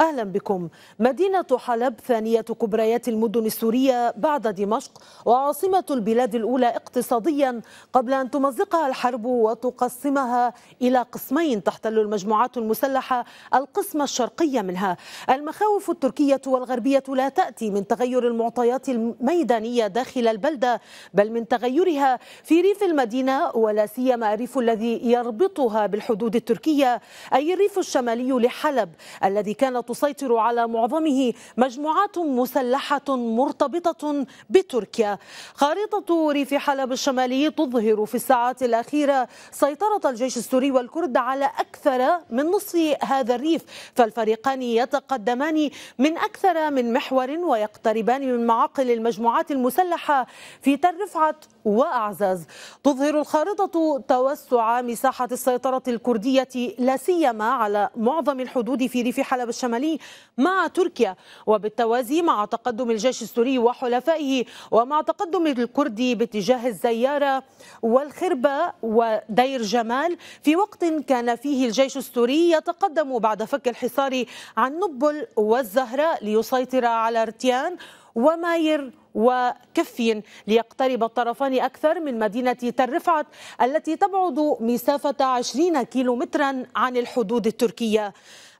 أهلا بكم مدينة حلب ثانية كبريات المدن السورية بعد دمشق وعاصمة البلاد الأولى اقتصاديا قبل أن تمزقها الحرب وتقسمها إلى قسمين تحتل المجموعات المسلحة القسم الشرقي منها المخاوف التركية والغربية لا تأتي من تغير المعطيات الميدانية داخل البلدة بل من تغيرها في ريف المدينة ولا سيما الريف الذي يربطها بالحدود التركية أي الريف الشمالي لحلب الذي كانت تسيطر على معظمه مجموعات مسلحة مرتبطة بتركيا خارطة ريف حلب الشمالي تظهر في الساعات الأخيرة سيطرة الجيش السوري والكرد على أكثر من نصف هذا الريف فالفريقان يتقدمان من أكثر من محور ويقتربان من معاقل المجموعات المسلحة في تل رفعت وأعزاز تظهر الخارطة توسع مساحة السيطرة الكردية لا سيما على معظم الحدود في ريف حلب الشمالي العملي مع تركيا وبالتوازي مع تقدم الجيش السوري وحلفائه ومع تقدم الكردي باتجاه الزيارة والخربة ودير جمال في وقت كان فيه الجيش السوري يتقدم بعد فك الحصار عن نبل والزهراء ليسيطر على ارتيان وماير وكفي ليقترب الطرفان أكثر من مدينة ترفعت التي تبعد مسافة 20 كيلومترا عن الحدود التركية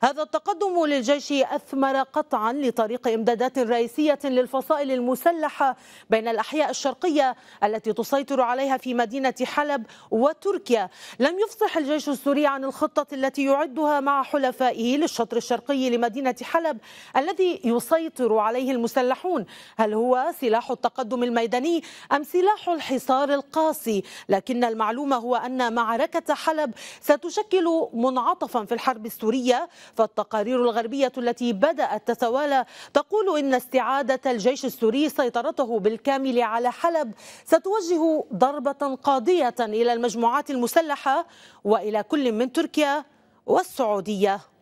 هذا التقدم للجيش أثمر قطعا لطريق إمدادات رئيسية للفصائل المسلحة بين الأحياء الشرقية التي تسيطر عليها في مدينة حلب وتركيا لم يفصح الجيش السوري عن الخطة التي يعدها مع حلفائه للشطر الشرقي لمدينة حلب الذي يسيطر عليه المسلحون هل هو سلاح التقدم الميداني أم سلاح الحصار القاسي لكن المعلومة هو أن معركة حلب ستشكل منعطفا في الحرب السورية فالتقارير الغربية التي بدأت تتوالى تقول إن استعادة الجيش السوري سيطرته بالكامل على حلب ستوجه ضربة قاضية إلى المجموعات المسلحة وإلى كل من تركيا والسعودية